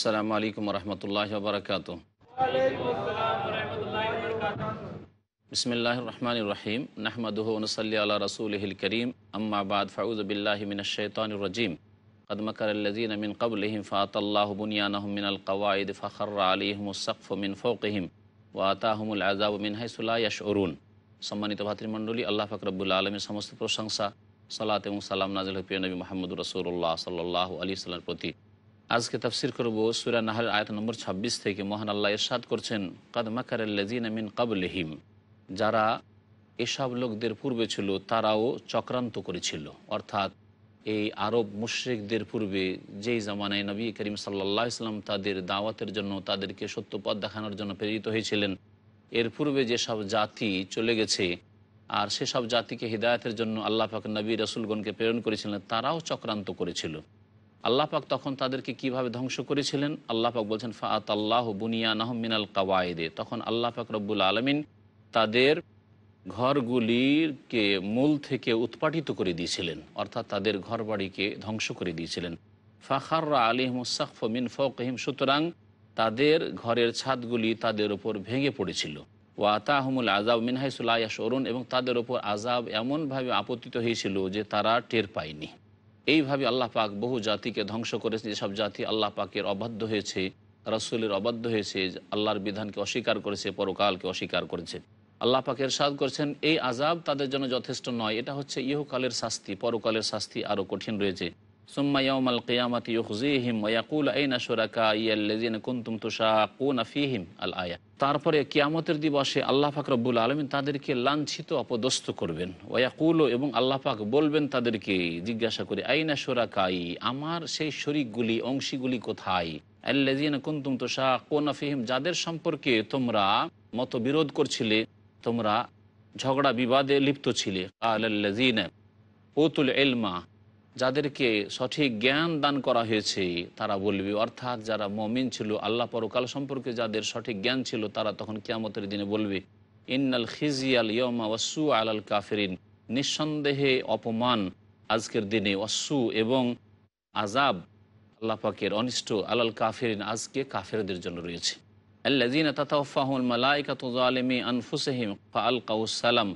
السلام عليكم ورحمة الله وبركاته بسم الله الرحمن الرحيم نحمده ونصلي على رسوله الكريم أما بعد فأعوذ بالله من الشيطان الرجيم قد مكر الذين من قبلهم الله بنيانهم من সম্মানিত ভাতৃমণ্ডলী আল্লাহ ফাকরাবুল আলমের সমস্ত প্রশংসা সালাত এবং সালাম নাজিল হপিয় নবী মোহাম্মদ রসুল্লাহ সাল্লাহ আলী সাল্লার প্রতি আজকে তাফসির করব সুরা নাহার আয়ত নম্বর ২৬ থেকে মহান আল্লাহ ইরশাদ করছেন কাদমাকারজিন আমিন কাবলহিম যারা এসব লোকদের পূর্বে ছিল তারাও চক্রান্ত করেছিল অর্থাৎ এই আরব মুশ্রিকদের পূর্বে যেই জামানায় নবী করিম সাল্লা ইসলাম তাদের দাওয়াতের জন্য তাদেরকে সত্যপথ দেখানোর জন্য প্রেরিত হয়েছিলেন এর পূর্বে যেসব জাতি চলে গেছে আর সেসব জাতিকে হৃদায়তের জন্য আল্লাহ ফাক নবী রসুলগণকে প্রেরণ করেছিলেন তারাও চক্রান্ত করেছিল আল্লাপাক তখন তাদেরকে কিভাবে ধ্বংস করেছিলেন আল্লাপাক বলছেন ফাত আল্লাহ বুনিয়া নাহমিনাল কাওয়ায়েদে তখন আল্লাহ পাক রব্বুল আলমিন তাদের ঘরগুলিকে মূল থেকে উৎপাটিত করে দিয়েছিলেন অর্থাৎ তাদের ঘর বাড়িকে ধ্বংস করে দিয়েছিলেন ফাখাররা আলিহমুসাকফ মিন ফকহিম সুতরাং তাদের ঘরের ছাদগুলি তাদের ওপর ভেঙে পড়েছিল ওয়াতাহমুল আজাব মিনহাইসুল্লাহ ইয়াস অরুণ এবং তাদের ওপর আজাব এমনভাবে আপত্তিত হয়েছিল যে তারা টের পায়নি এইভাবে আল্লাহ পাক বহু জাতিকে ধ্বংস করেছে যেসব জাতি আল্লাহ পাকের অবাধ্য হয়েছে রাসুলের অবাধ্য হয়েছে আল্লাহর বিধানকে অস্বীকার করেছে পরকালকে অস্বীকার করেছে আল্লাহ পাকের সাদ করছেন এই আজাব তাদের জন্য যথেষ্ট নয় এটা হচ্ছে ইহকালের শাস্তি পরকালের শাস্তি আরও কঠিন রয়েছে তারপরে কিয়ামতের দিবসে আল্লাহ পাক রব্বুল আলমিন তাদেরকে লাঞ্ছিত অপদস্ত করবেন ওয়াকুলো এবং আল্লাহ পাক বলবেন তাদেরকে জিজ্ঞাসা করে আইনা সোরা কাই আমার সেই শরিকগুলি অংশীগুলি কোথায় কুন্তুম তো শাহ যাদের সম্পর্কে তোমরা মত বিরোধ করছিলে তোমরা ঝগড়া বিবাদে লিপ্ত ছিলে আল্লাজিনা ওতুল এলমা যাদেরকে সঠিক জ্ঞান দান করা হয়েছে তারা বলবে অর্থাৎ যারা মমিন ছিল আল্লাহ পরকাল সম্পর্কে যাদের সঠিক জ্ঞান ছিল তারা তখন কিয়ামতের দিনে বলবে ইন্নাল খিজি আল ইয়মা ওয়াসু আল আল কাফেরিন নিঃসন্দেহে অপমান আজকের দিনে অসু এবং আজাব আল্লাহ পাকের অনিষ্ট আলাল কাফেরিন আজকে কাফেরদের জন্য রয়েছে আল্লাহ জিনা তাতাউফাহুল মালাইকাত আনফুসহিম ফা আল কাউসালাম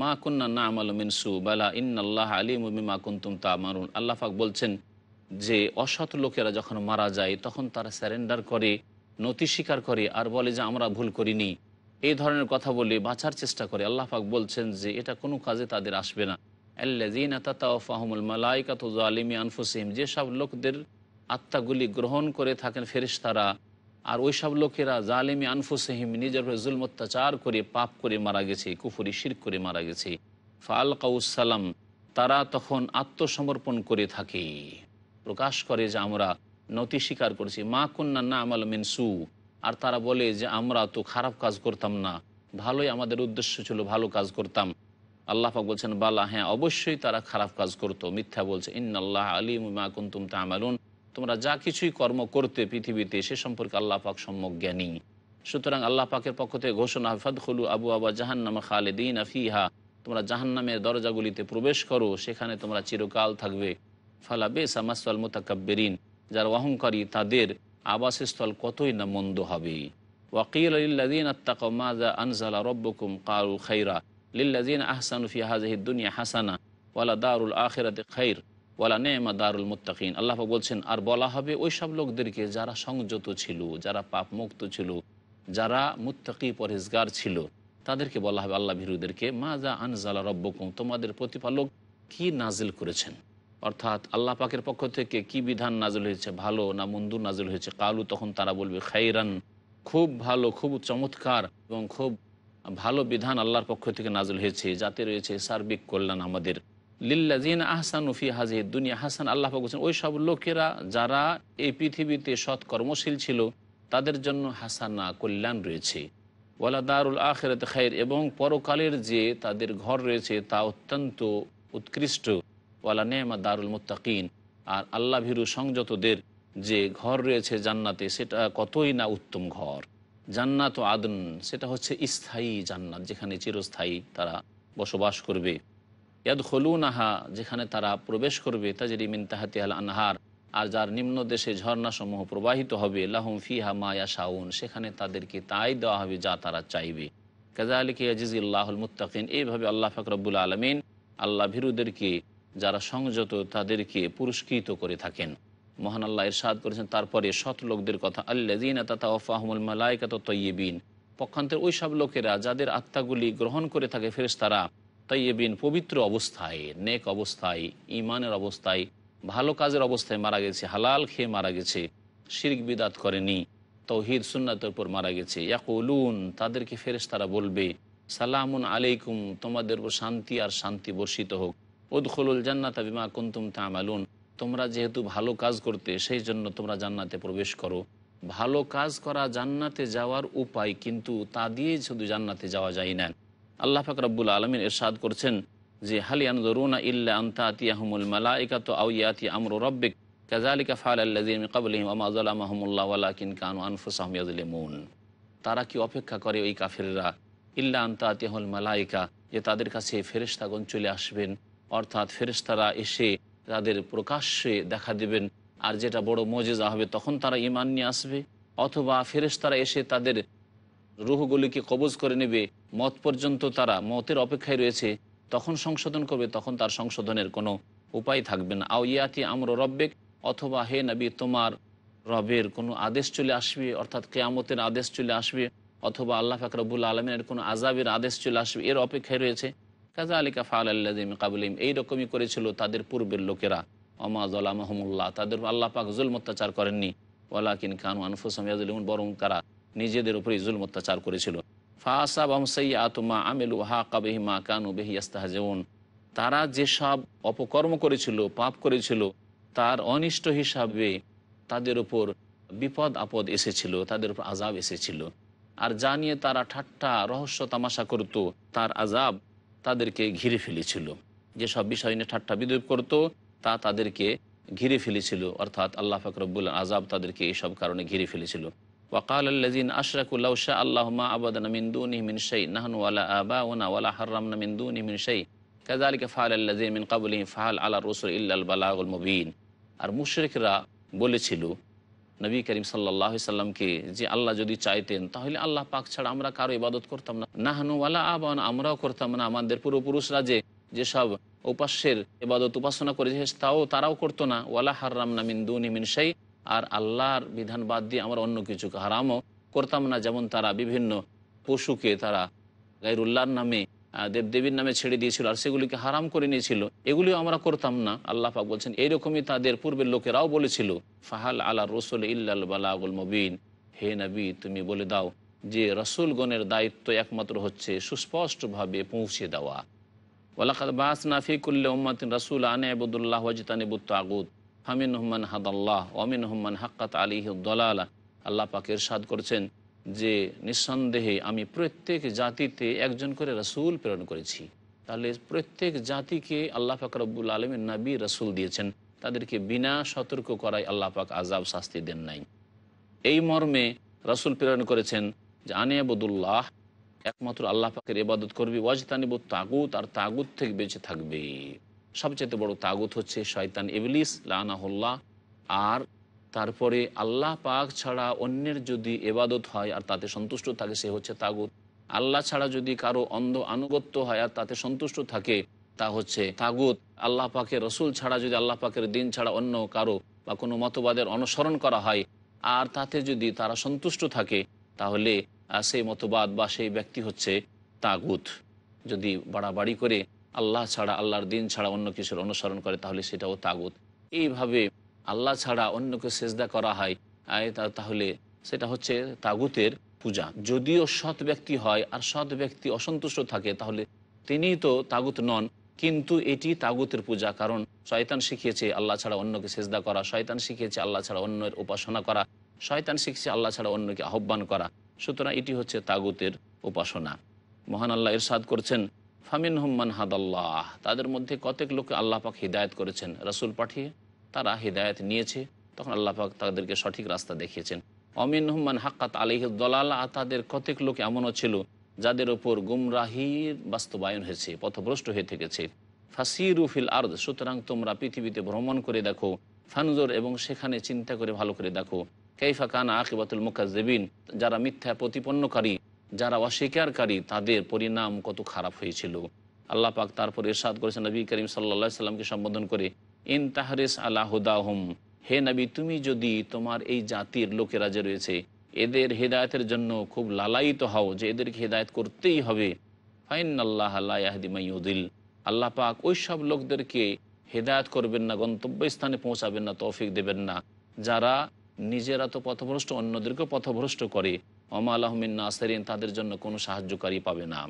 মা কন্যা না আমাল মিনসু বালা ইন আলী আলিম মা কুন্তুম তা মারুন আল্লাহাক বলছেন যে অসৎ লোকেরা যখন মারা যায় তখন তারা স্যারেন্ডার করে নতি স্বীকার করে আর বলে যে আমরা ভুল করিনি এই ধরনের কথা বলে বাঁচার চেষ্টা করে আল্লাহাক বলছেন যে এটা কোনো কাজে তাদের আসবে না আল্লাজিনা তাতাফাহমুল মালাইকাত আলিমি আনফুসিম যেসব লোকদের আত্মাগুলি গ্রহণ করে থাকেন ফেরিস্তারা আর ওই সব লোকেরা জালেমি আনফুসহিম নিজের জুল অত্যাচার করে পাপ করে মারা গেছে কুফুরি শির করে মারা গেছে ফাল কাউসালাম তারা তখন আত্মসমর্পণ করে থাকে প্রকাশ করে যে আমরা নতি স্বীকার করেছি মা কন্যা না আমাল মিনসু আর তারা বলে যে আমরা তো খারাপ কাজ করতাম না ভালোই আমাদের উদ্দেশ্য ছিল ভালো কাজ করতাম আল্লাহাক বলছেন বালা হ্যাঁ অবশ্যই তারা খারাপ কাজ করতো মিথ্যা বলছে আল্লাহ আলিম মা কুন্তুম তামালুন তোমরা যা কিছুই কর্ম করতে পৃথিবীতে সে সম্পর্কে আল্লাহ পাক সম্যক জ্ঞানী সুতরাং আল্লাহ পাকের পক্ষ থেকে ঘোষণা হাফাদ খলু আবু আবা জাহান্নাম খালেদিন আফিহা তোমরা জাহান্নামের দরজাগুলিতে প্রবেশ করো সেখানে তোমরা চিরকাল থাকবে ফালা বেস আমাসাল মোতাকাব্বেরিন যার অহংকারী তাদের আবাসস্থল কতই না মন্দ হবে ওয়াকিল আলিল্লাদিন আত্মাক মাজা আনজালা রব্বকুম কারু খৈরা লিল্লাদিন আহসানুফি হাজাহিদ্দুনিয়া হাসানা ওয়ালা দারুল আখেরাতে খাইর ওয়ালা নেমা দারুল মোত্তাকিন আল্লাহ বলছেন আর বলা হবে ওই সব লোকদেরকে যারা সংযত ছিল যারা পাপ মুক্ত ছিল যারা মুত্তাকি পরহেজগার ছিল তাদেরকে বলা হবে আল্লাহ ভিরুদেরকে মা যা আনজালা রব্বকুম তোমাদের প্রতিপালক কি নাজিল করেছেন অর্থাৎ আল্লাহ পাকের পক্ষ থেকে কি বিধান নাজল হয়েছে ভালো না মন্দু নাজল হয়েছে কালু তখন তারা বলবে খাইরান খুব ভালো খুব চমৎকার এবং খুব ভালো বিধান আল্লাহর পক্ষ থেকে নাজল হয়েছে যাতে রয়েছে সার্বিক কল্যাণ আমাদের লিল্লাজিন উফি হাজির দুনিয়া হাসান আল্লাহ বলছেন ওই সব লোকেরা যারা এই পৃথিবীতে সৎ কর্মশীল ছিল তাদের জন্য হাসানা কল্যাণ রয়েছে ওয়ালা দারুল আখেরাত খায়ের এবং পরকালের যে তাদের ঘর রয়েছে তা অত্যন্ত উৎকৃষ্ট ওয়ালা নেমা দারুল মুতাকিন আর আল্লাহ ভীরু সংযতদের যে ঘর রয়েছে জান্নাতে সেটা কতই না উত্তম ঘর জান্নাত আদন সেটা হচ্ছে স্থায়ী জান্নাত যেখানে চিরস্থায়ী তারা বসবাস করবে ইয়াদ নাহা যেখানে তারা প্রবেশ করবে তাজরি মিন আল আনহার আর যার নিম্ন দেশে ঝর্ণাসমূহ প্রবাহিত হবে লাহুম ফিহা মায়া শাউন সেখানে তাদেরকে তাই দেওয়া হবে যা তারা চাইবে কাজা আলিকে আজিজুল্লাহুল মুতাকিন এইভাবে আল্লাহ ফাকরবুল আলমিন আল্লাহ ভীরুদেরকে যারা সংযত তাদেরকে পুরস্কৃত করে থাকেন মহান আল্লাহ ইরশাদ করেছেন তারপরে সৎ লোকদের কথা আল্লাদিনা তাতা ওফাহমুল মালাইকাত তৈবিন পক্ষান্তের ওই সব লোকেরা যাদের আত্মাগুলি গ্রহণ করে থাকে ফেরেস্তারা তাইয়েবিন পবিত্র অবস্থায় নেক অবস্থায় ইমানের অবস্থায় ভালো কাজের অবস্থায় মারা গেছে হালাল খেয়ে মারা গেছে শির্ক বিদাত করেনি তৌহিদ সুন্নাতের উপর মারা গেছে ইয়াকুলুন তাদেরকে ফেরেস তারা বলবে সালামুন আলাইকুম তোমাদের উপর শান্তি আর শান্তি বর্ষিত হোক উদ্খলুল জান্নাতা বিমা কুন্তুম তামালুন তোমরা যেহেতু ভালো কাজ করতে সেই জন্য তোমরা জান্নাতে প্রবেশ করো ভালো কাজ করা জান্নাতে যাওয়ার উপায় কিন্তু তা দিয়েই শুধু জান্নাতে যাওয়া যায় না আল্লাহ ফাকরাবুল আলমিন এরশাদ করছেন যে হালিয়ান দরুনা ইল্লা আন্তাতিয়াহমুল মালাইকা তো আউয়াতি আমরু রব্বিক কাজালিকা ফাল আল্লাজিম কাবলিম আমাজলামহমুল্লাহ আলাকিন কানু আনফুসাহমিয়াজলিমুন তারা কি অপেক্ষা করে ওই কাফেররা ইল্লা আন্তাতিয়াহুল মালাইকা যে তাদের কাছে ফেরেস্তাগণ চলে আসবেন অর্থাৎ ফেরেস্তারা এসে তাদের প্রকাশ্যে দেখা দেবেন আর যেটা বড় মজেজা হবে তখন তারা ইমান নিয়ে আসবে অথবা ফেরেস্তারা এসে তাদের রুহগুলিকে কবজ করে নেবে মত পর্যন্ত তারা মতের অপেক্ষায় রয়েছে তখন সংশোধন করবে তখন তার সংশোধনের কোনো উপায় থাকবে না আও ইয়াতি আমর রব্বেক অথবা হে নাবি তোমার রবের কোনো আদেশ চলে আসবে অর্থাৎ কেয়ামতের আদেশ চলে আসবে অথবা আল্লাহ ফাকরবুল আলমিনের কোনো আজাবের আদেশ চলে আসবে এর অপেক্ষায় রয়েছে কাজা আলিকা ফাল কাবুলিম কাবলিম এইরকমই করেছিল তাদের পূর্বের লোকেরা অমাজ আল্লাহ তাদের আল্লাহ পাক জুল অত্যাচার করেননি ওয়ালাকিন খান আনফুসম ইয়াজুলিমুন বরং তারা নিজেদের উপরে জুল অত্যাচার করেছিল ফাসা আতুমা আমেল ওহা মা কানু বেহি আস্তাহাজেউন তারা যেসব অপকর্ম করেছিল পাপ করেছিল তার অনিষ্ট হিসাবে তাদের উপর বিপদ আপদ এসেছিল তাদের উপর আজাব এসেছিল আর যা নিয়ে তারা ঠাট্টা রহস্য তামাশা করত তার আজাব তাদেরকে ঘিরে ফেলেছিল যেসব বিষয় নিয়ে ঠাট্টা বিদ্রুপ করত তা তাদেরকে ঘিরে ফেলেছিল অর্থাৎ আল্লাহ ফাকরবুল আজাব তাদেরকে এইসব কারণে ঘিরে ফেলেছিল নাহন আল্লাহ রসুল আর মুশরিকরা বলেছিল নবী করিম সাল্লাহ সাল্লামকে যে আল্লাহ যদি চাইতেন তাহলে আল্লাহ পাক ছাড়া আমরা কারো ইবাদত করতাম না নাহানু আলা আবান আমরাও করতাম না আমাদের পূর্বপুরুষরা যে যেসব উপাস্যের ইবাদত উপাসনা করেছে তাও তারাও করতো না ওয়ালা রাম নামিন দু ইমিন সেই আর আল্লাহর বিধান বাদ দিয়ে আমরা অন্য কিছুকে হারামও করতাম না যেমন তারা বিভিন্ন পশুকে তারা গাইরুল্লাহর নামে দেবদেবীর নামে ছেড়ে দিয়েছিল আর সেগুলিকে হারাম করে নিয়েছিল এগুলিও আমরা করতাম না আল্লাহ পাক বলছেন এইরকমই তাদের পূর্বের লোকেরাও বলেছিল ফাহাল আলা রসুল ইল্লাল বালাগুল মবিন হে নবী তুমি বলে দাও যে রসুলগণের দায়িত্ব একমাত্র হচ্ছে সুস্পষ্টভাবে পৌঁছে দেওয়া ওলাকাত বাস নাফিকুল্লা উম্মাতিন রসুল আনে আবুদুল্লাহ ওয়াজিতানিবুত আগুদ হামিন রহমান হাদাল্লাহ অমিন রহমান হাক্কাত আলী আলিহদ্দলালা আল্লাহ পাক ইরশাদ করেছেন যে নিঃসন্দেহে আমি প্রত্যেক জাতিতে একজন করে রসুল প্রেরণ করেছি তাহলে প্রত্যেক জাতিকে আল্লাহ পাক রব্বুল আলমের নাবি রসুল দিয়েছেন তাদেরকে বিনা সতর্ক করায় আল্লাহ পাক আজাব শাস্তি দেন নাই এই মর্মে রসুল প্রেরণ করেছেন যে আনে আবুদুল্লাহ একমাত্র আল্লাহ পাকের ইবাদত করবে ওয়াজ তানিবু তাগুত আর তাগুত থেকে বেঁচে থাকবে সবচেয়ে বড় তাগুত হচ্ছে শয়তান ইবলিস লানাহুল্লাহ আর তারপরে আল্লাহ পাক ছাড়া অন্যের যদি এবাদত হয় আর তাতে সন্তুষ্ট থাকে সে হচ্ছে তাগুত আল্লাহ ছাড়া যদি কারো অন্ধ আনুগত্য হয় আর তাতে সন্তুষ্ট থাকে তা হচ্ছে তাগুত আল্লাহ পাকের রসুল ছাড়া যদি আল্লাহ পাকের দিন ছাড়া অন্য কারো বা কোনো মতবাদের অনুসরণ করা হয় আর তাতে যদি তারা সন্তুষ্ট থাকে তাহলে সেই মতবাদ বা সেই ব্যক্তি হচ্ছে তাগুত যদি বাড়াবাড়ি করে আল্লাহ ছাড়া আল্লাহর দিন ছাড়া অন্য কিছুর অনুসরণ করে তাহলে সেটাও তাগুত এইভাবে আল্লাহ ছাড়া অন্যকে সেজদা করা হয় তাহলে সেটা হচ্ছে তাগুতের পূজা যদিও সৎ ব্যক্তি হয় আর সৎ ব্যক্তি অসন্তুষ্ট থাকে তাহলে তিনি তো তাগুত নন কিন্তু এটি তাগুতের পূজা কারণ শয়তান শিখিয়েছে আল্লাহ ছাড়া অন্যকে সেজদা করা শয়তান শিখিয়েছে আল্লাহ ছাড়া অন্যের উপাসনা করা শয়তান শিখছে আল্লাহ ছাড়া অন্যকে আহ্বান করা সুতরাং এটি হচ্ছে তাগুতের উপাসনা মহান আল্লাহ এরশাদ করছেন ফামিন হুম্মান হাদাল্লাহ তাদের মধ্যে কতক লোক আল্লাহ পাক হিদায়ত করেছেন রসুল পাঠিয়ে তারা হিদায়ত নিয়েছে তখন আল্লাহ পাক তাদেরকে সঠিক রাস্তা দেখিয়েছেন অমিন হুম্মান হাক্কাত আলিহদ্দলাল্লাহ তাদের কতক লোক এমনও ছিল যাদের ওপর গুমরাহির বাস্তবায়ন হয়েছে পথভ্রষ্ট হয়ে থেকেছে ফাসিরুফিল আর্দ সুতরাং তোমরা পৃথিবীতে ভ্রমণ করে দেখো ফানজোর এবং সেখানে চিন্তা করে ভালো করে দেখো কাইফা কান আকিবাতুল মুকাজেবিন যারা মিথ্যা প্রতিপন্নকারী যারা অস্বীকারী তাদের পরিণাম কত খারাপ হয়েছিল আল্লাহ পাক তারপর এরশাদ করেছেন নবী করিম সাল্লা সাল্লামকে সম্বোধন করে ইন তাহরেস আল্লাহ হে নবী তুমি যদি তোমার এই জাতির লোকেরা যে রয়েছে এদের হেদায়তের জন্য খুব লালায়িত হও যে এদেরকে হেদায়ত করতেই হবে ফাইন আল্লাহ আল্লাহদিমাইউদ্দিল আল্লাহ পাক ওই সব লোকদেরকে হেদায়ত করবেন না গন্তব্যস্থানে পৌঁছাবেন না তৌফিক দেবেন না যারা নিজেরা তো পথভ্রষ্ট অন্যদেরকেও পথভ্রষ্ট করে ওমা আলহমিন নাসরিন তাদের জন্য কোনো সাহায্যকারী পাবে না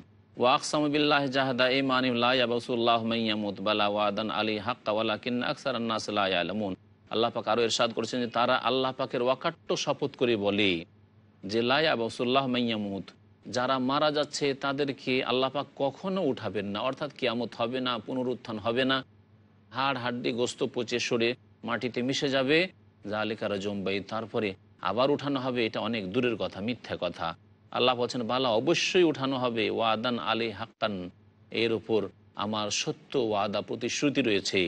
ওয়াকসামবিল্লাহ জাহাদা এই মানিউল্লাহ আবাসুল্লাহ মাইয়ামুদ বালা ওয়াদান আলী হাক্কাওয়ালা কিন্না আকসার আন্নাসলা আলমুন আল্লাহ পাক আরও এরশাদ করেছেন যে তারা আল্লাহ পাকের ওয়াকাট্য শপথ করে বলে যে লাই আবাসুল্লাহ মাইয়ামুত যারা মারা যাচ্ছে তাদেরকে আল্লাহ পাক কখনো উঠাবেন না অর্থাৎ কিয়ামত হবে না পুনরুত্থান হবে না হাড় হাড্ডি গোস্ত পচে সরে মাটিতে মিশে যাবে জালিকারা জম্বাই তারপরে আবার উঠানো হবে এটা অনেক দূরের কথা মিথ্যা কথা আল্লাহ বলছেন বালা অবশ্যই উঠানো হবে ওয়াদান আলে হাক্কান এর ওপর আমার সত্য ওয়াদা প্রতিশ্রুতি রয়েছে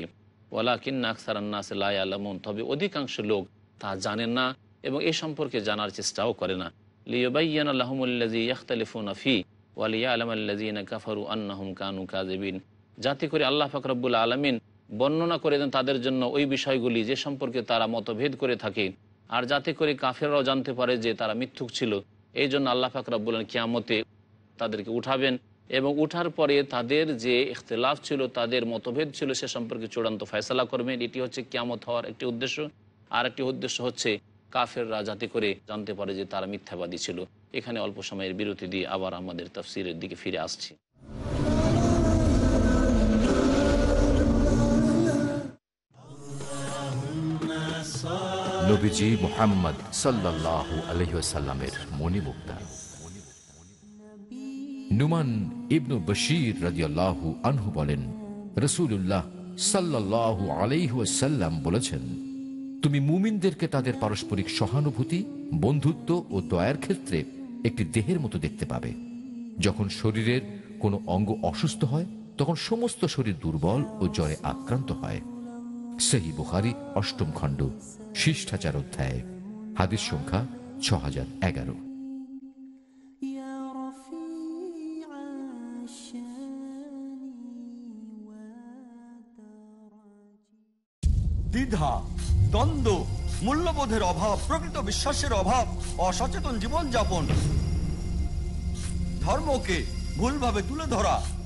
ওয়ালা কিন্না আকসারান্নাস লাই আলমন তবে অধিকাংশ লোক তা জানেন না এবং এ সম্পর্কে জানার চেষ্টাও করে না লিওবাইয়ান আল্লাহমুল্লাজি ইয়াখতালিফুন আফি ওয়ালিয়া আলমাল্লাজিন কাফারু আন্নাহম কানু কাজেবিন যাতে করে আল্লাহ ফাকরাবুল আলমিন বর্ণনা করে দেন তাদের জন্য ওই বিষয়গুলি যে সম্পর্কে তারা মতভেদ করে থাকে আর যাতে করে কাফেররাও জানতে পারে যে তারা মিথ্যুক ছিল এই জন্য আল্লাহ ফাকরাব বলেন কিয়ামতে তাদেরকে উঠাবেন এবং উঠার পরে তাদের যে ইখতলাফ ছিল তাদের মতভেদ ছিল সে সম্পর্কে চূড়ান্ত ফয়সলা করবেন এটি হচ্ছে কিয়ামত হওয়ার একটি উদ্দেশ্য আর একটি উদ্দেশ্য হচ্ছে কাফেররা যাতে করে জানতে পারে যে তারা মিথ্যাবাদী ছিল এখানে অল্প সময়ের বিরতি দিয়ে আবার আমাদের তফসিরের দিকে ফিরে আসছি নবীজি মোহাম্মদ সাল্লাহ আলহিসাল্লামের নুমান ইবনু বশির রাজিয়াল্লাহু আনহু বলেন রসুল্লাহ বলেছেন তুমি মুমিনদেরকে তাদের পারস্পরিক সহানুভূতি বন্ধুত্ব ও দয়ার ক্ষেত্রে একটি দেহের মতো দেখতে পাবে যখন শরীরের কোনো অঙ্গ অসুস্থ হয় তখন সমস্ত শরীর দুর্বল ও জ্বরে আক্রান্ত হয় সেহি বুহারি অষ্টম খণ্ড শিষ্টাচার অধ্যায় হাদিস সংখ্যা ছ হাজার এগারো দ্বিধা দ্বন্দ্ব মূল্যবোধের অভাব প্রকৃত বিশ্বাসের অভাব অসচেতন জীবনযাপন ধর্মকে ভুলভাবে তুলে ধরা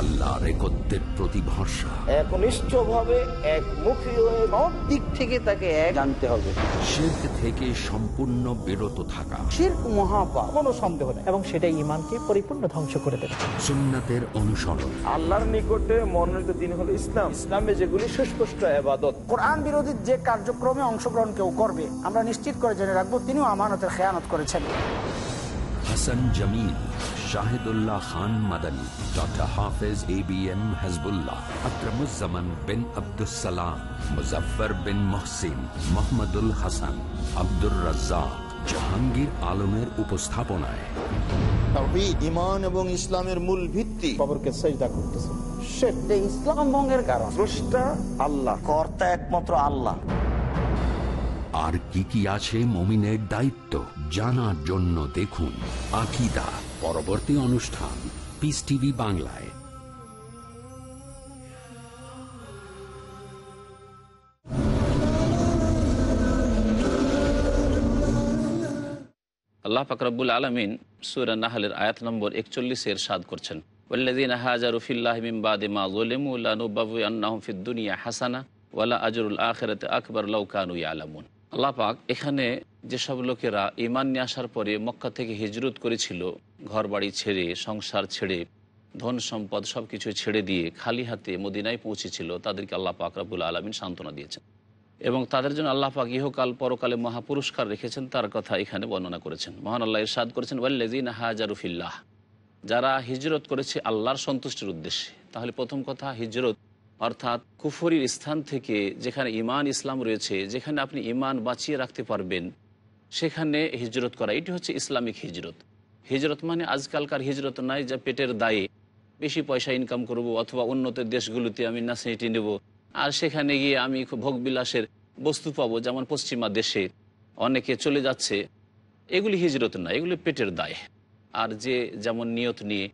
আল্লাহর একত্রের প্রতি ভরসা একনিষ্ঠ দিক থেকে তাকে হবে থেকে সম্পূর্ণ বিরত থাকা সন্দেহ এবং ইমানকে পরিপূর্ণ ধ্বংস করে দেবে অনুসরণ আল্লাহর মনোনীত দিন হলো ইসলাম যেগুলি কোরআন বিরোধী যে কার্যক্রমে অংশগ্রহণ কেউ করবে আমরা নিশ্চিত করে জেনে রাখবো তিনিও আমানতের খেয়ানত করেছেন Hasan Jamil Shahidullah Khan Madani doctor Hafez A B M Hezbullah Akramuzzaman bin Abdussalam Muzaffar bin Mohsin Mohammadul Hasan Abdur Raja Jahangir আলমের উপস্থাপনায় এবং ইসলামের মূল ভিত্তি খবরকে ইসলাম আল্লাহ একমাত্র আল্লাহ আর কি কি আছে মমিনের দায়িত্ব জানার জন্য দেখুন আকিদা পরবর্তী অনুষ্ঠান পিস টিভি বাংলায় আল্লাহ ফাকরাবুল আলমিন সুরা নাহালের আয়াত নম্বর একচল্লিশের সাদ করছেন ওল্লাদিন হাজারুফিল্লাহ মিমবাদিমা জোলেমুল্লাহ নব্বাবু আন্নাহম ফিদ্দুনিয়া হাসানা ওয়ালা আজরুল আখেরাত আকবর লাউকানু আলামুন আল্লাপাক এখানে যেসব লোকেরা ইমান নিয়ে আসার পরে মক্কা থেকে হিজরত করেছিল ঘর বাড়ি ছেড়ে সংসার ছেড়ে ধন সম্পদ সব কিছু ছেড়ে দিয়ে খালি হাতে মদিনায় পৌঁছেছিল তাদেরকে আল্লাহ পাক রাবুল আলমিন সান্ত্বনা দিয়েছেন এবং তাদের জন্য আল্লাহ পাক ইহকাল পরকালে মহাপুরস্কার রেখেছেন তার কথা এখানে বর্ণনা করেছেন মহান আল্লাহ ইরশাদ করেছেন ওয়াল্লেজিন হাজারুফিল্লাহ যারা হিজরত করেছে আল্লাহর সন্তুষ্টির উদ্দেশ্যে তাহলে প্রথম কথা হিজরত অর্থাৎ কুফরির স্থান থেকে যেখানে ইমান ইসলাম রয়েছে যেখানে আপনি ইমান বাঁচিয়ে রাখতে পারবেন সেখানে হিজরত করা এটি হচ্ছে ইসলামিক হিজরত হিজরত মানে আজকালকার হিজরত নাই যা পেটের দায়ে বেশি পয়সা ইনকাম করব অথবা উন্নত দেশগুলোতে আমি নাসিটি নেব আর সেখানে গিয়ে আমি ভোগবিলাসের বস্তু পাবো যেমন পশ্চিমা দেশে অনেকে চলে যাচ্ছে এগুলি হিজরত না এগুলি পেটের দায় আর যে যেমন নিয়ত নিয়ে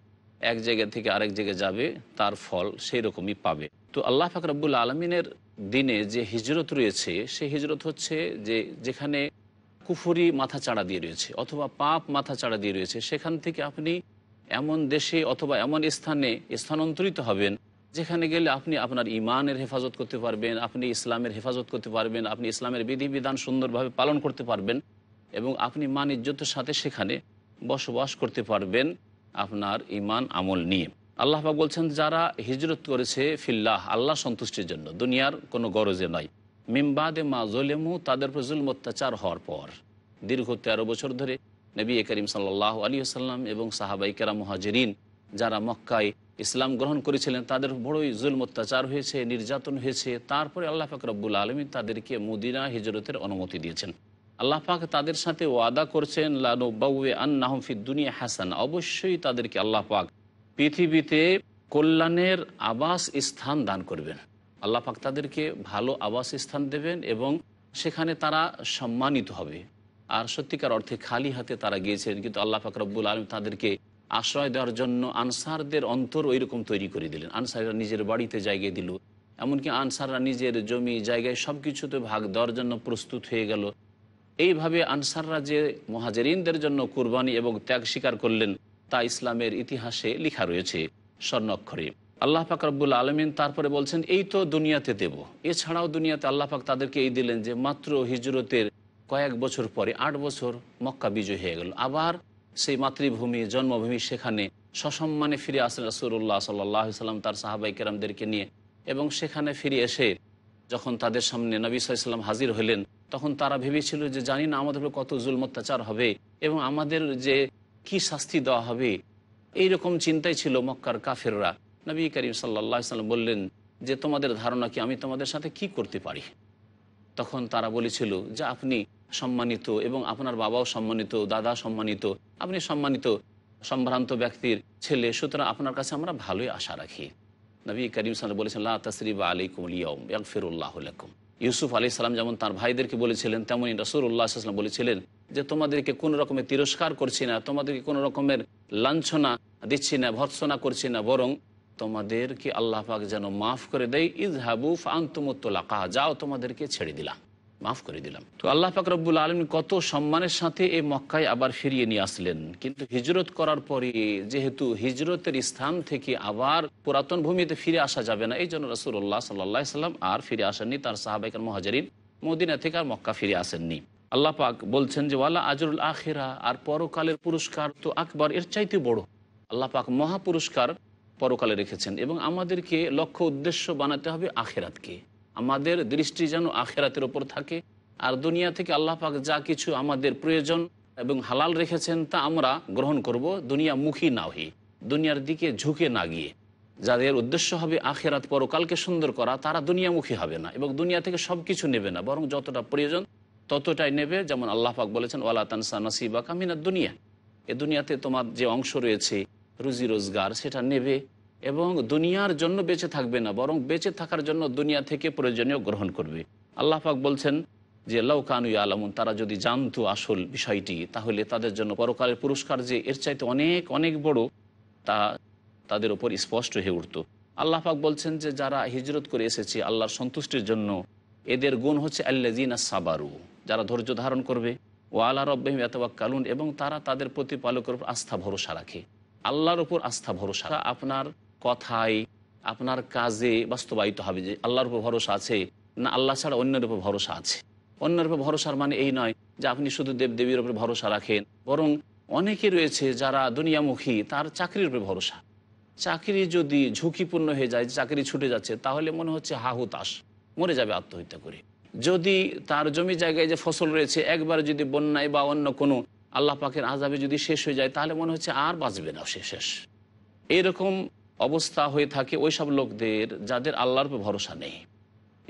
এক জায়গা থেকে আরেক জায়গায় যাবে তার ফল সেই রকমই পাবে তো আল্লাহ ফাকরাবুল আলমিনের দিনে যে হিজরত রয়েছে সেই হিজরত হচ্ছে যে যেখানে কুফুরি মাথা চাড়া দিয়ে রয়েছে অথবা পাপ মাথা চাড়া দিয়ে রয়েছে সেখান থেকে আপনি এমন দেশে অথবা এমন স্থানে স্থানান্তরিত হবেন যেখানে গেলে আপনি আপনার ইমানের হেফাজত করতে পারবেন আপনি ইসলামের হেফাজত করতে পারবেন আপনি ইসলামের বিধিবিধান সুন্দরভাবে পালন করতে পারবেন এবং আপনি মান ইজ্জতের সাথে সেখানে বসবাস করতে পারবেন আপনার ইমান আমল নিয়ে আল্লাহ বলছেন যারা হিজরত করেছে ফিল্লাহ আল্লাহ সন্তুষ্টির জন্য দুনিয়ার কোনো গরজে নয় মিমবাদে মা জলেমু তাদের উপর অত্যাচার হওয়ার পর দীর্ঘ তেরো বছর ধরে নবী করিম সাল্লাহ আলী আসাল্লাম এবং সাহাবাই কেরা মহাজেরিন যারা মক্কায় ইসলাম গ্রহণ করেছিলেন তাদের বড়ই জুল অত্যাচার হয়েছে নির্যাতন হয়েছে তারপরে আল্লাহ ফাকরাবুল আলমী তাদেরকে মুদিনা হিজরতের অনুমতি দিয়েছেন আল্লাহ পাক তাদের সাথে ওয়াদা করছেন লানোবাউয়ে আন্নাহমফিদ দুনিয়া হাসান অবশ্যই তাদেরকে আল্লাহ পাক পৃথিবীতে কল্যাণের আবাস স্থান দান করবেন আল্লাহ পাক তাদেরকে ভালো আবাস স্থান দেবেন এবং সেখানে তারা সম্মানিত হবে আর সত্যিকার অর্থে খালি হাতে তারা গিয়েছেন কিন্তু আল্লাহ পাক রব্বুল আলম তাদেরকে আশ্রয় দেওয়ার জন্য আনসারদের অন্তর ওই রকম তৈরি করে দিলেন আনসাররা নিজের বাড়িতে জায়গায় দিল এমনকি আনসাররা নিজের জমি জায়গায় সব কিছুতে ভাগ দেওয়ার জন্য প্রস্তুত হয়ে গেল এইভাবে আনসাররা যে মহাজেরিনদের জন্য কুরবানি এবং ত্যাগ স্বীকার করলেন তা ইসলামের ইতিহাসে লিখা রয়েছে স্বর্ণক্ষরে আল্লাহ পাক রব্বুল আলমিন তারপরে বলছেন এই তো দুনিয়াতে দেব এছাড়াও দুনিয়াতে আল্লাহ পাক তাদেরকে এই দিলেন যে মাত্র হিজরতের কয়েক বছর পরে আট বছর মক্কা বিজয় হয়ে গেল আবার সেই মাতৃভূমি জন্মভূমি সেখানে সসম্মানে ফিরে আসলেন রাসুল্লাহ সাল্লাহ সাল্লাম তার সাহাবাই কেরামদেরকে নিয়ে এবং সেখানে ফিরে এসে যখন তাদের সামনে নবী সাল্লাম হাজির হলেন তখন তারা ভেবেছিল যে জানি না আমাদের উপর কত জুল অত্যাচার হবে এবং আমাদের যে কি শাস্তি দেওয়া হবে এই রকম চিন্তাই ছিল মক্কার কাফেররা নবী করিম সাল্লা সাল্লাম বললেন যে তোমাদের ধারণা কি আমি তোমাদের সাথে কি করতে পারি তখন তারা বলেছিল যে আপনি সম্মানিত এবং আপনার বাবাও সম্মানিত দাদা সম্মানিত আপনি সম্মানিত সম্ভ্রান্ত ব্যক্তির ছেলে সুতরাং আপনার কাছে আমরা ভালোই আশা রাখি নবী করিম সাল বলেছেন তসরিবা আলিকুম আলাইকুম ফিরুল্লাহ আলাইকুম ইউসুফ আলি সালাম যেমন তার ভাইদেরকে বলেছিলেন তেমনই উল্লাহ সাল্লাম বলেছিলেন যে তোমাদেরকে কোনো রকমের তিরস্কার করছি না তোমাদেরকে কোনো রকমের লাঞ্ছনা দিচ্ছি না ভৎসনা করছি না বরং তোমাদেরকে আল্লাহ পাক যেন মাফ করে দেয় ইজ হাবুফ আন্তমুত্তলাকা যাও তোমাদেরকে ছেড়ে দিলাম মাফ করে দিলাম তো আল্লাহ রব্বুল আলম কত সম্মানের সাথে এই মক্কায় আবার ফিরিয়ে নিয়ে আসলেন কিন্তু হিজরত করার পরে যেহেতু হিজরতের স্থান থেকে আবার পুরাতন ভূমিতে ফিরে আসা যাবে না এই জন্য রসুল্লাহ সাল্লাহ সাল্লাম আর ফিরে আসেননি তার সাহাবাইকার মহাজারিন মদিনা থেকে আর মক্কা ফিরে আসেননি আল্লাহ পাক বলছেন যে ওয়ালা আজরুল আখেরা আর পরকালের পুরস্কার তো আকবর এর চাইতে বড় আল্লাহ পাক মহা পুরস্কার পরকালে রেখেছেন এবং আমাদেরকে লক্ষ্য উদ্দেশ্য বানাতে হবে আখেরাতকে আমাদের দৃষ্টি যেন আখেরাতের ওপর থাকে আর দুনিয়া থেকে আল্লাহ পাক যা কিছু আমাদের প্রয়োজন এবং হালাল রেখেছেন তা আমরা গ্রহণ করব দুনিয়ামুখী না হই দুনিয়ার দিকে ঝুঁকে না গিয়ে যাদের উদ্দেশ্য হবে আখেরাত পরকালকে সুন্দর করা তারা দুনিয়ামুখী হবে না এবং দুনিয়া থেকে সব কিছু নেবে না বরং যতটা প্রয়োজন ততটাই নেবে যেমন আল্লাহ পাক বলেছেন ওয়ালা তানসা নাসিবা কামিনা দুনিয়া এ দুনিয়াতে তোমার যে অংশ রয়েছে রুজি রোজগার সেটা নেবে এবং দুনিয়ার জন্য বেঁচে থাকবে না বরং বেঁচে থাকার জন্য দুনিয়া থেকে প্রয়োজনীয় গ্রহণ করবে আল্লাহ পাক বলছেন যে লৌকানুই আলামুন তারা যদি জানতো আসল বিষয়টি তাহলে তাদের জন্য পরকালের পুরস্কার যে এর চাইতে অনেক অনেক বড় তা তাদের ওপর স্পষ্ট হয়ে উঠত আল্লাহ পাক বলছেন যে যারা হিজরত করে এসেছে আল্লাহর সন্তুষ্টির জন্য এদের গুণ হচ্ছে আল্লাজিনা সাবারু যারা ধৈর্য ধারণ করবে ও আল্লাহ রব্বাহিম কালুন এবং তারা তাদের প্রতিপালকের উপর আস্থা ভরসা রাখে আল্লাহর উপর আস্থা ভরসা আপনার কথায় আপনার কাজে বাস্তবায়িত হবে যে আল্লাহর উপর ভরসা আছে না আল্লাহ ছাড়া অন্যের উপর ভরসা আছে অন্যের উপর ভরসার মানে এই নয় যে আপনি শুধু দেবদেবীর উপর ভরসা রাখেন বরং অনেকে রয়েছে যারা দুনিয়ামুখী তার চাকরির উপর ভরসা চাকরি যদি ঝুঁকিপূর্ণ হয়ে যায় চাকরি ছুটে যাচ্ছে তাহলে মনে হচ্ছে তাস মরে যাবে আত্মহত্যা করে যদি তার জমি জায়গায় যে ফসল রয়েছে একবার যদি বন্যায় বা অন্য কোনো আল্লাহ পাকের আজাবে যদি শেষ হয়ে যায় তাহলে মনে হচ্ছে আর বাঁচবে না সে শেষ এরকম অবস্থা হয়ে থাকে ওই সব লোকদের যাদের আল্লাহর উপর ভরসা নেই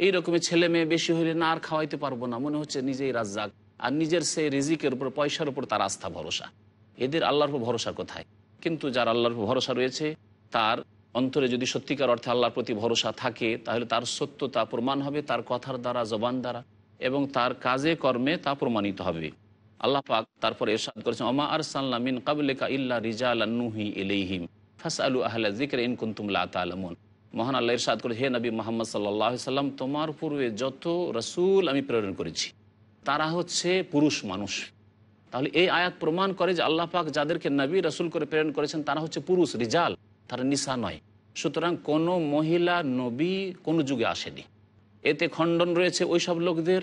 এই রকমের ছেলে মেয়ে বেশি হইলে না আর খাওয়াইতে পারবো না মনে হচ্ছে নিজেই রাজ্জাক আর নিজের সেই রিজিকের উপর পয়সার উপর তার আস্থা ভরসা এদের আল্লাহর উপর ভরসা কোথায় কিন্তু যার আল্লাহর উপর ভরসা রয়েছে তার অন্তরে যদি সত্যিকার অর্থে আল্লাহর প্রতি ভরসা থাকে তাহলে তার সত্যতা প্রমাণ হবে তার কথার দ্বারা জবান দ্বারা এবং তার কাজে কর্মে তা প্রমাণিত হবে আল্লাহ পাক তারপরে এরশাদ করেছেন অমা আর সাল্লামিন কাবুলেকা ইল্লা রিজা আল্লাহ নুহি এলেহিম ফাস আলু আহলা জিকর ইনকুন্তুমলা তালমন মহান আল্লাহ ইরশাদ করে হে নবী মোহাম্মদ সাল্লাহ সাল্লাম তোমার পূর্বে যত রসুল আমি প্রেরণ করেছি তারা হচ্ছে পুরুষ মানুষ তাহলে এই আয়াত প্রমাণ করে যে আল্লাহ পাক যাদেরকে নবী রসুল করে প্রেরণ করেছেন তারা হচ্ছে পুরুষ রিজাল তারা নিশা নয় সুতরাং কোনো মহিলা নবী কোনো যুগে আসেনি এতে খণ্ডন রয়েছে ওই সব লোকদের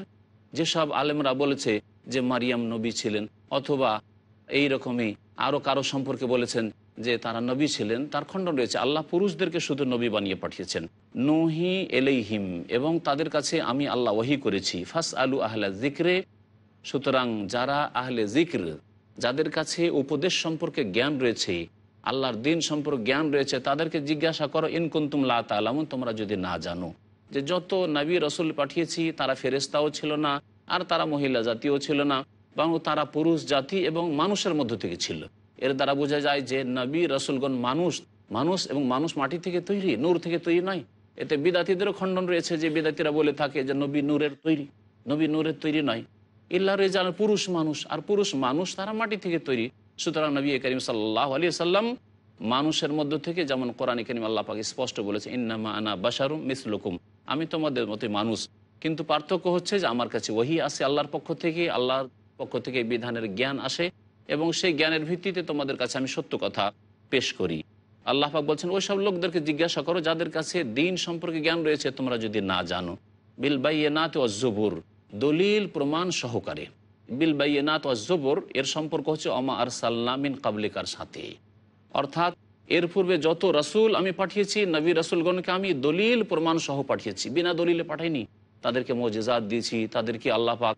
যেসব আলেমরা বলেছে যে মারিয়াম নবী ছিলেন অথবা এই রকমই আরও কারো সম্পর্কে বলেছেন যে তারা নবী ছিলেন তার খণ্ডন রয়েছে আল্লাহ পুরুষদেরকে শুধু নবী বানিয়ে পাঠিয়েছেন নোহি এলেহিম এবং তাদের কাছে আমি আল্লাহ ওহি করেছি ফাস আলু আহলা জিক্রে সুতরাং যারা আহলে জিক্র যাদের কাছে উপদেশ সম্পর্কে জ্ঞান রয়েছে আল্লাহর দিন সম্পর্কে জ্ঞান রয়েছে তাদেরকে জিজ্ঞাসা করো ইনকুন্তুম লা তালামুন তোমরা যদি না জানো যে যত নবী রসুল পাঠিয়েছি তারা ফেরেস্তাও ছিল না আর তারা মহিলা জাতিও ছিল না বরং তারা পুরুষ জাতি এবং মানুষের মধ্য থেকে ছিল এর দ্বারা বোঝা যায় যে নবী রসুলগণ মানুষ মানুষ এবং মানুষ মাটি থেকে তৈরি নূর থেকে তৈরি নয় এতে বিদাতিদেরও খণ্ডন রয়েছে যে বিদাতিরা বলে থাকে যে নবী নূরের তৈরি নবী নূরের তৈরি নয় ইল্লা রেজাল পুরুষ মানুষ আর পুরুষ মানুষ তারা মাটি থেকে তৈরি সুতরাং নবী করিম সাল্লাহ আলী সাল্লাম মানুষের মধ্য থেকে যেমন কোরআন করিম আল্লাহ পাকে স্পষ্ট বলেছে ইন্নামা আনা বাসারুম মিসলুকুম আমি তোমাদের মতোই মানুষ কিন্তু পার্থক্য হচ্ছে যে আমার কাছে ওহি আসে আল্লাহর পক্ষ থেকে আল্লাহর পক্ষ থেকে বিধানের জ্ঞান আসে এবং সেই জ্ঞানের ভিত্তিতে তোমাদের কাছে আমি সত্য কথা পেশ করি আল্লাহ পাক বলছেন ওই সব লোকদেরকে জিজ্ঞাসা করো যাদের কাছে দিন সম্পর্কে জ্ঞান রয়েছে তোমরা যদি না জানো বিল বাইয়ে না তো অজবুর দলিল প্রমাণ সহকারে বিল বাইয়ে না তো অজবর এর সম্পর্ক হচ্ছে অমা আর সাল্লামিন কাবলিকার সাথে অর্থাৎ এর পূর্বে যত রসুল আমি পাঠিয়েছি নবী রসুলগণকে আমি দলিল প্রমাণ সহ পাঠিয়েছি বিনা দলিলে পাঠাইনি তাদেরকে মজেজাত দিয়েছি তাদেরকে আল্লাহ পাক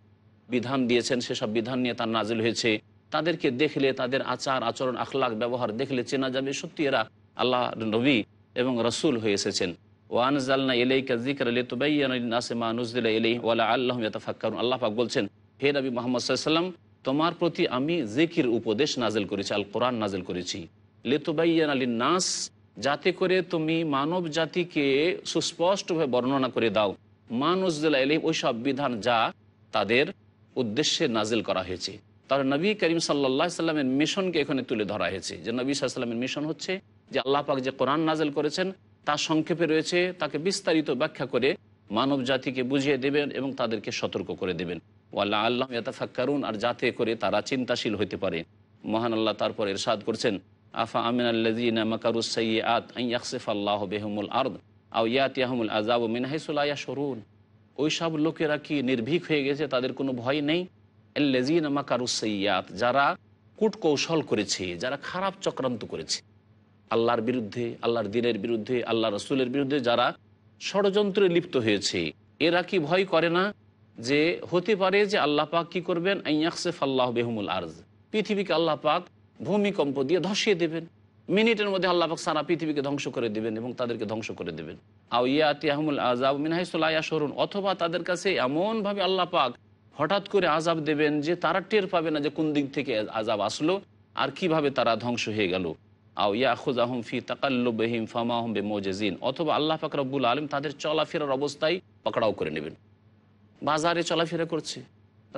বিধান দিয়েছেন সেসব বিধান নিয়ে তার নাজিল হয়েছে তাদেরকে দেখলে তাদের আচার আচরণ আখলাখ ব্যবহার দেখলে চেনা যাবে সত্যি এরা আল্লাহ নবী এবং রসুল হয়ে এসেছেন ওয়ানজালনা ইলাইকা যিকর লিতুবাইয়ানাসিমা নুজিলা ওয়ালা আল্লাহুম ইয়াতাফাক্কারুন আল্লাহ পাক বলছেন হে নবী মোহাম্মদ সাল্লাম তোমার প্রতি আমি জিকির উপদেশ নাজিল করেছি আল কোরআন নাজিল করেছি লেতুবাইয়ান আলী নাস যাতে করে তুমি মানব জাতিকে সুস্পষ্টভাবে বর্ণনা করে দাও মানুষ আলী ওই সব বিধান যা তাদের উদ্দেশ্যে নাজিল করা হয়েছে তার নবী করিম সাল্লা সাল্লামের মিশনকে এখানে তুলে ধরা হয়েছে যে নবী সাল্লামের মিশন হচ্ছে যে আল্লাহ পাক যে কোরআন নাজেল করেছেন তার সংক্ষেপে রয়েছে তাকে বিস্তারিত ব্যাখ্যা করে মানব জাতিকে বুঝিয়ে দেবেন এবং তাদেরকে সতর্ক করে দেবেন ওয়াল্লাহ আল্লাহ করুন আর যাতে করে তারা চিন্তাশীল হতে পারে মহান আল্লাহ তারপর এরশাদ করছেন আফা আমিন আল্লাজিনা মাকারু সৈয়াত ইয়াকসিফ আল্লাহ বেহমুল আর্দ আউ ইয়াতিয়াহমুল আজাব মিনহাইসুল্লাহ শরুন ওই সব লোকেরা কি নির্ভীক হয়ে গেছে তাদের কোনো ভয় নেই এল্লেজিন মাকারুসাইয়াত যারা কূটকৌশল করেছে যারা খারাপ চক্রান্ত করেছে আল্লাহর বিরুদ্ধে আল্লাহর দিনের বিরুদ্ধে আল্লাহ রসুলের বিরুদ্ধে যারা ষড়যন্ত্রে লিপ্ত হয়েছে এরা কি ভয় করে না যে হতে পারে যে আল্লাহ পাক কি করবেন আইয়াকসেফ আল্লাহ বেহমুল আর্জ পৃথিবীকে আল্লাহ পাক ভূমিকম্প দিয়ে ধসিয়ে দেবেন মিনিটের মধ্যে আল্লাহ পাক সারা পৃথিবীকে ধ্বংস করে দেবেন এবং তাদেরকে ধ্বংস করে দেবেন আউ আতি আহমুল আজাব মিনহাইসুল্লাহ সরুন অথবা তাদের কাছে এমনভাবে আল্লাহ পাক হঠাৎ করে আজাব দেবেন যে তারা টের পাবে না যে কোন দিক থেকে আজাব আসলো আর কিভাবে তারা ধ্বংস হয়ে গেল আও আহম ফি তাকাল্লুবহিম ফামাহম বে মোজেজিন অথবা আল্লাহ ফাকরাবুল আলম তাদের চলাফেরার অবস্থায় পকড়াও করে নেবেন বাজারে চলাফেরা করছে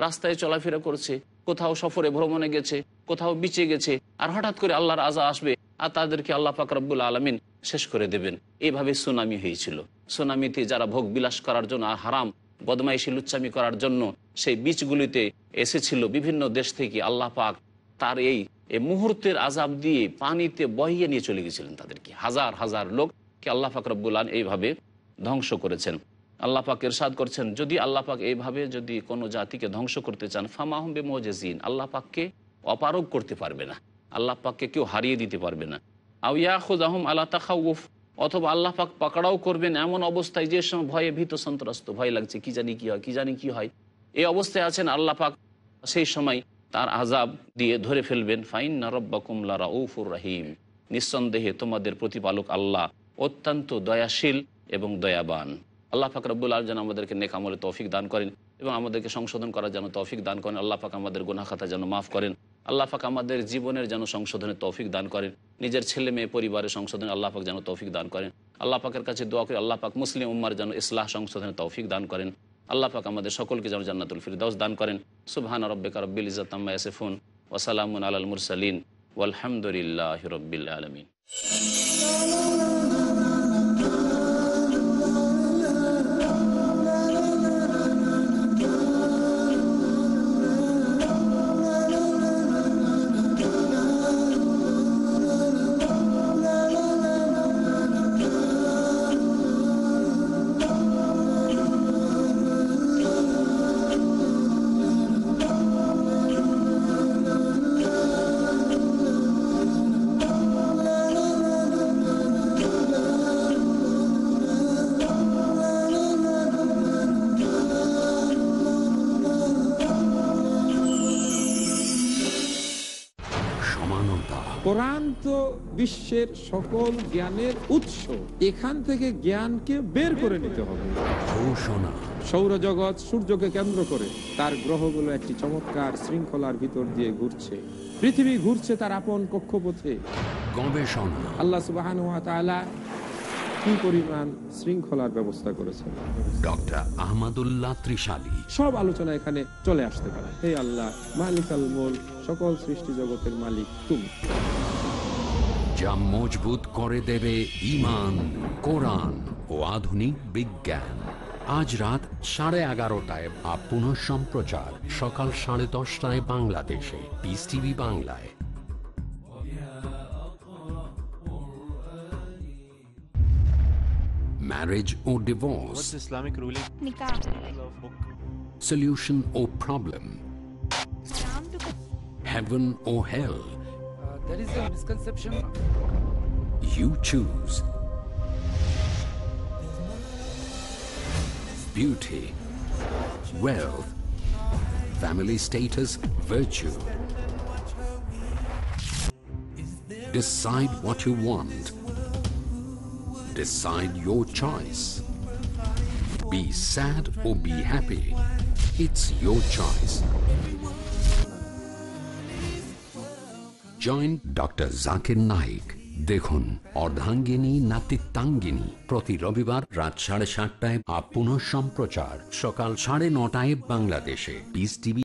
রাস্তায় চলাফেরা করছে কোথাও সফরে ভ্রমণে গেছে কোথাও বিচে গেছে আর হঠাৎ করে আল্লাহর আজা আসবে আর তাদেরকে আল্লাহ ফাকরাবুল আলমিন শেষ করে দেবেন এভাবে সুনামি হয়েছিল সুনামিতে যারা ভোগ বিলাস করার জন্য আর হারাম বদমাইশি লুচ্ছামি করার জন্য সেই বীজগুলিতে এসেছিল বিভিন্ন দেশ থেকে আল্লাহ পাক তার এই মুহূর্তের আজাব দিয়ে পানিতে বহিয়ে নিয়ে চলে গেছিলেন তাদেরকে হাজার হাজার লোককে আল্লাহ পাক রব্বুল্লান এইভাবে ধ্বংস করেছেন আল্লাহ পাক এরশাদ করছেন যদি আল্লাহ পাক এইভাবে যদি কোনো জাতিকে ধ্বংস করতে চান ফামা আহমবে মোজেজিন আল্লাহ পাককে অপারোগ করতে পারবে না আল্লাহ পাককে কেউ হারিয়ে দিতে পারবে না আউ ইয়াহুদ আহম আল্লাহ তাখাউফ অথবা আল্লাহ পাক পাকড়াও করবেন এমন অবস্থায় যে সময় ভয়ে ভীত সন্ত্রস্ত ভয় লাগছে কি জানি কি হয় কি জানি কি হয় এই অবস্থায় আছেন আল্লাহ পাক সেই সময় তার আজাব দিয়ে ধরে ফেলবেন ফাইন না কুমলা রাউফুর রাহিম নিঃসন্দেহে তোমাদের প্রতিপালক আল্লাহ অত্যন্ত দয়াশীল এবং দয়াবান আল্লাহ পাক রব্বুল আল যেন আমাদেরকে নেক আমলে তৌফিক দান করেন এবং আমাদেরকে সংশোধন করার যেন তৌফিক দান করেন আল্লাহ পাক আমাদের গুনাখাতা যেন মাফ করেন আল্লাহ পাক আমাদের জীবনের যেন সংশোধনের তৌফিক দান করেন নিজের ছেলে মেয়ে পরিবারের সংশোধনে আল্লাহ পাক যেন তৌফিক দান করেন আল্লাহ পাকের কাছে দোয়া করে আল্লাহ পাক মুসলিম উম্মার যেন ইসলাহ সংশোধনে তৌফিক দান করেন আল্লাহ পাক আমাদের সকলকে যেন জান্নাতুল ফিরদাউস দান করেন সুবহান রব্বিকা রব্বিল ইজাতাম্মা ইয়াসিফুন ওয়াসালামুন আলাল মুরসালিন ওয়ালহামদুলিল্লাহ রব্বিল আলমিন কোরআন তো বিশ্বের সকল জ্ঞানের উৎস এখান থেকে জ্ঞানকে বের করে নিতে হবে ঘোষণা সৌরজগৎ সূর্যকে কেন্দ্র করে তার গ্রহগুলো একটি চমৎকার শৃঙ্খলার ভিতর দিয়ে ঘুরছে পৃথিবী ঘুরছে তার আপন কক্ষপথে গবেষণা আল্লাহ সুবাহ কি পরিমাণ শৃঙ্খলার ব্যবস্থা করেছেন ডক্টর সব আলোচনা এখানে চলে আসতে পারে হে আল্লাহ মালিক সকল সৃষ্টি জগতের মালিক তুমি যা মজবুত করে দেবে ইমান কোরআন ও আধুনিক বিজ্ঞান আজ রাত সাড়ে এগারোটায় বা পুনঃ সম্প্রচার সকাল সাড়ে দশটায় বাংলাদেশে পিস টিভি বাংলায় ম্যারেজ ও ডিভোর্স ইসলামিক Nikah. সলিউশন ও প্রবলেম Heaven ও hell? There is your misconception. You choose. Beauty, wealth, family status, virtue. Decide what you want. Decide your choice. Be sad or be happy. It's your choice. Join doctor Zakir Naik দেখুন অর্ধাঙ্গিনী নাতিত্বাঙ্গিনী প্রতি রবিবার রাত সাড়ে সাতটায় up সম্প্রচার সকাল সাড়ে নটায় বাংলাদেশে বিস টিভি